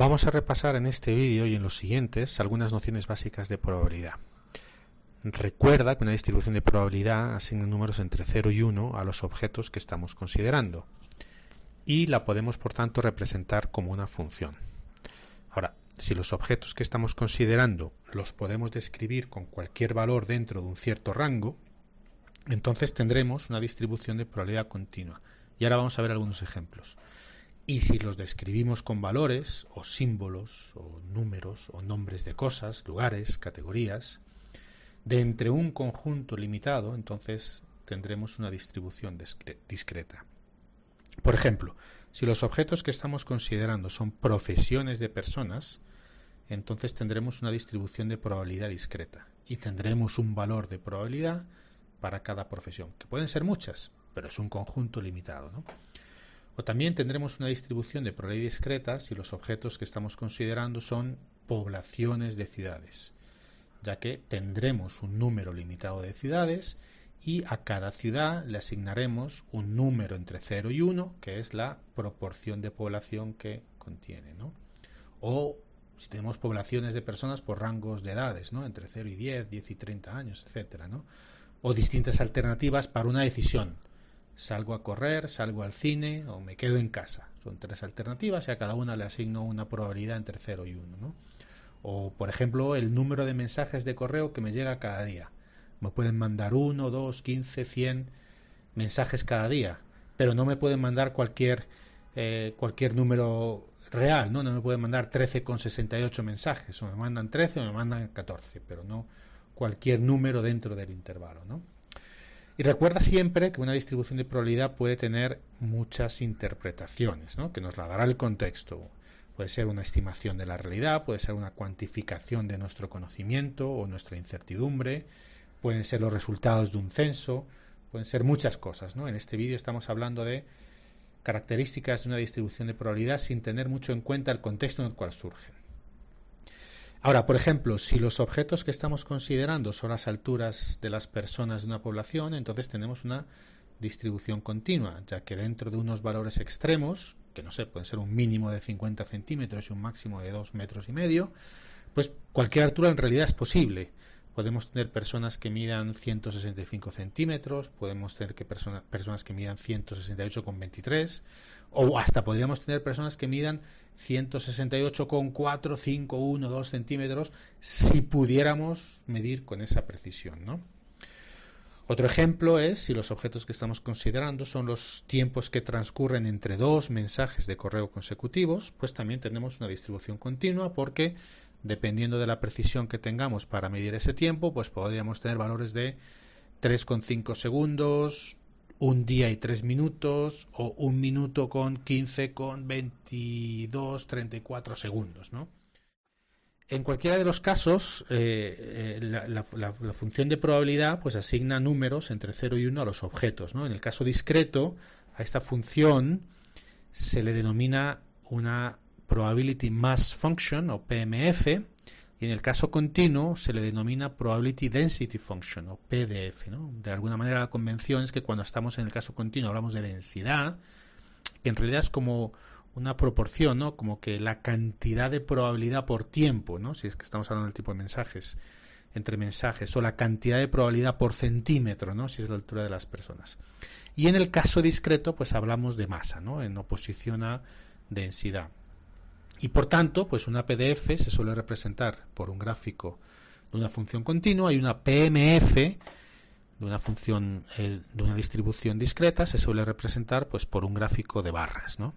Vamos a repasar en este vídeo y en los siguientes algunas nociones básicas de probabilidad. Recuerda que una distribución de probabilidad asigna números entre 0 y 1 a los objetos que estamos considerando y la podemos por tanto representar como una función. Ahora, si los objetos que estamos considerando los podemos describir con cualquier valor dentro de un cierto rango, entonces tendremos una distribución de probabilidad continua. Y ahora vamos a ver algunos ejemplos. Y si los describimos con valores o símbolos o números o nombres de cosas, lugares, categorías, de entre un conjunto limitado, entonces tendremos una distribución discreta. Por ejemplo, si los objetos que estamos considerando son profesiones de personas, entonces tendremos una distribución de probabilidad discreta y tendremos un valor de probabilidad para cada profesión, que pueden ser muchas, pero es un conjunto limitado. ¿no? O también tendremos una distribución de probabilidad discreta si los objetos que estamos considerando son poblaciones de ciudades, ya que tendremos un número limitado de ciudades y a cada ciudad le asignaremos un número entre 0 y 1, que es la proporción de población que contiene. O si tenemos poblaciones de personas por rangos de edades, ¿no? entre 0 y 10, 10 y 30 años, etc. O distintas alternativas para una decisión salgo a correr, salgo al cine o me quedo en casa. Son tres alternativas y a cada una le asigno una probabilidad entre 0 y 1. O, por ejemplo, el número de mensajes de correo que me llega cada día. Me pueden mandar 1, 2, 15, 100 mensajes cada día, pero no me pueden mandar cualquier, eh, cualquier número real, ¿no? No me pueden mandar con 68 mensajes, o me mandan 13 o me mandan 14, pero no cualquier número dentro del intervalo, ¿no? Y recuerda siempre que una distribución de probabilidad puede tener muchas interpretaciones, ¿no? que nos la dará el contexto. Puede ser una estimación de la realidad, puede ser una cuantificación de nuestro conocimiento o nuestra incertidumbre, pueden ser los resultados de un censo, pueden ser muchas cosas. ¿no? En este vídeo estamos hablando de características de una distribución de probabilidad sin tener mucho en cuenta el contexto en el cual surgen. Ahora, por ejemplo, si los objetos que estamos considerando son las alturas de las personas de una población, entonces tenemos una distribución continua, ya que dentro de unos valores extremos, que no sé, pueden ser un mínimo de 50 centímetros y un máximo de 2 metros y medio, pues cualquier altura en realidad es posible. Podemos tener personas que midan 165 centímetros, podemos tener que personas que midan 168,23, o hasta podríamos tener personas que midan 168,4, 5, 1, 2 centímetros, si pudiéramos medir con esa precisión, Otro ejemplo es si los objetos que estamos considerando son los tiempos que transcurren entre dos mensajes de correo consecutivos, pues también tenemos una distribución continua porque Dependiendo de la precisión que tengamos para medir ese tiempo, pues podríamos tener valores de 3,5 segundos, un día y 3 minutos o un minuto con 15 con 22, 34 segundos, ¿no? En cualquiera de los casos, eh, eh, la, función de probabilidad pues asigna números entre 0 y 1 a los objetos. ¿no? En el caso discreto, a esta función se le denomina una Probability Mass Function o PMF y en el caso continuo se le denomina Probability Density Function o PDF. De alguna manera la convención es que cuando estamos en el caso continuo hablamos de densidad, que en realidad es como una proporción, como que la cantidad de probabilidad por tiempo, si es que estamos hablando del tipo de mensajes entre mensajes o la cantidad de probabilidad por centímetro, si es la altura de las personas. Y en el caso discreto, pues hablamos de masa, en oposición a densidad. Y por tanto, pues una PDF se suele representar por un gráfico de una función continua y una PMF de una función de una distribución discreta se suele representar pues por un gráfico de barras, ¿no?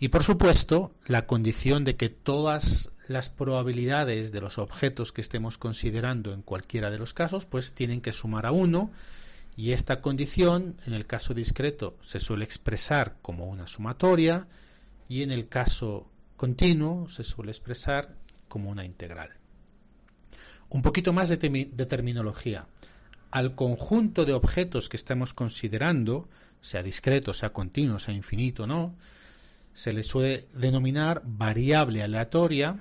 Y por supuesto, la condición de que todas las probabilidades de los objetos que estemos considerando en cualquiera de los casos pues tienen que sumar a 1 y esta condición en el caso discreto se suele expresar como una sumatoria y en el caso continuo se suele expresar como una integral. Un poquito más de, terminología. Al conjunto de objetos que estamos considerando, sea discreto, sea continuo, sea infinito, no, se le suele denominar variable aleatoria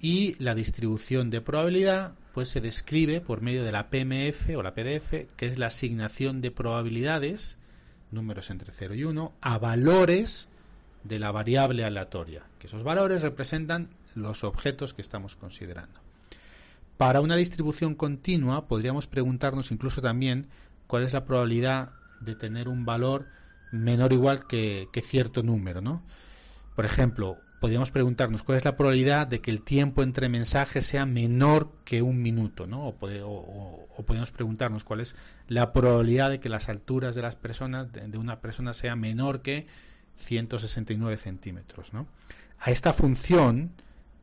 y la distribución de probabilidad pues, se describe por medio de la PMF o la PDF, que es la asignación de probabilidades, números entre 0 y 1, a valores de la variable aleatoria, que esos valores representan los objetos que estamos considerando. Para una distribución continua podríamos preguntarnos incluso también cuál es la probabilidad de tener un valor menor o igual que, cierto número, ¿no? Por ejemplo, podríamos preguntarnos cuál es la probabilidad de que el tiempo entre mensajes sea menor que un minuto, ¿no? O, podríamos podemos preguntarnos cuál es la probabilidad de que las alturas de las personas, de, una persona sea menor que 169 centímetros. A esta función,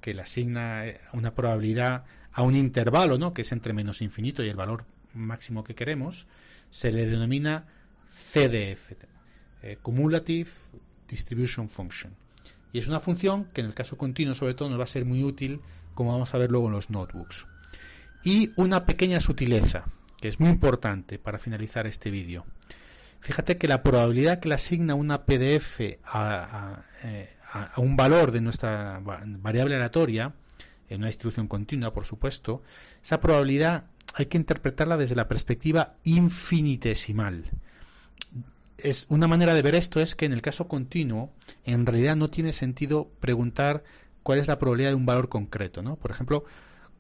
que le asigna eh, una probabilidad a un intervalo, ¿no? que es entre menos infinito y el valor máximo que queremos, se le denomina CDF, eh, Cumulative Distribution Function. Y es una función que en el caso continuo sobre todo nos va a ser muy útil, como vamos a ver luego en los notebooks. Y una pequeña sutileza, que es muy importante para finalizar este vídeo. Fíjate que la probabilidad que le asigna una PDF eh, a, un valor de nuestra variable aleatoria, en una distribución continua, por supuesto, esa probabilidad hay que interpretarla desde la perspectiva infinitesimal. Es una manera de ver esto es que en el caso continuo, en realidad no tiene sentido preguntar cuál es la probabilidad de un valor concreto, ¿no? Por ejemplo,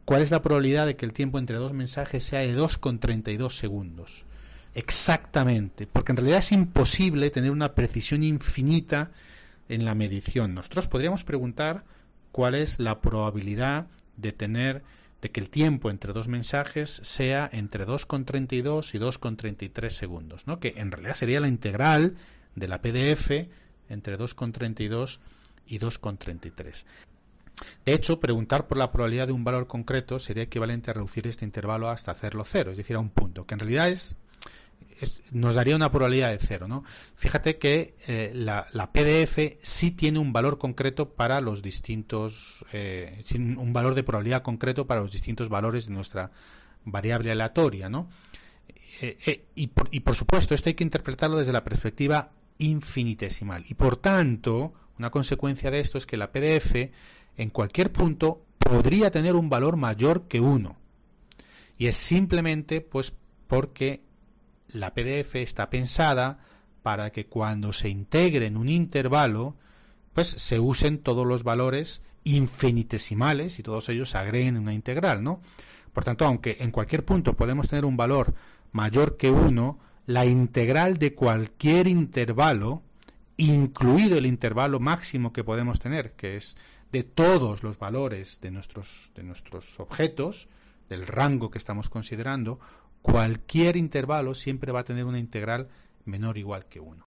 cuál es la probabilidad de que el tiempo entre dos mensajes sea de 2,32 segundos exactamente, porque en realidad es imposible tener una precisión infinita en la medición. Nosotros podríamos preguntar cuál es la probabilidad de tener de que el tiempo entre dos mensajes sea entre 2,32 y 2,33 segundos, ¿no? que en realidad sería la integral de la PDF entre 2,32 y 2,33. De hecho, preguntar por la probabilidad de un valor concreto sería equivalente a reducir este intervalo hasta hacerlo cero, es decir, a un punto, que en realidad es nos daría una probabilidad de cero. ¿no? Fíjate que eh, la, PDF sí tiene un valor concreto para los distintos, eh, un valor de probabilidad concreto para los distintos valores de nuestra variable aleatoria. Eh, y, por, supuesto, esto hay que interpretarlo desde la perspectiva infinitesimal. Y por tanto, una consecuencia de esto es que la PDF en cualquier punto podría tener un valor mayor que 1. Y es simplemente pues porque la PDF está pensada para que cuando se integre en un intervalo, pues se usen todos los valores infinitesimales y todos ellos se agreguen en una integral, ¿no? Por tanto, aunque en cualquier punto podemos tener un valor mayor que 1, la integral de cualquier intervalo, incluido el intervalo máximo que podemos tener, que es de todos los valores de nuestros, de nuestros objetos, del rango que estamos considerando, cualquier intervalo siempre va a tener una integral menor o igual que 1.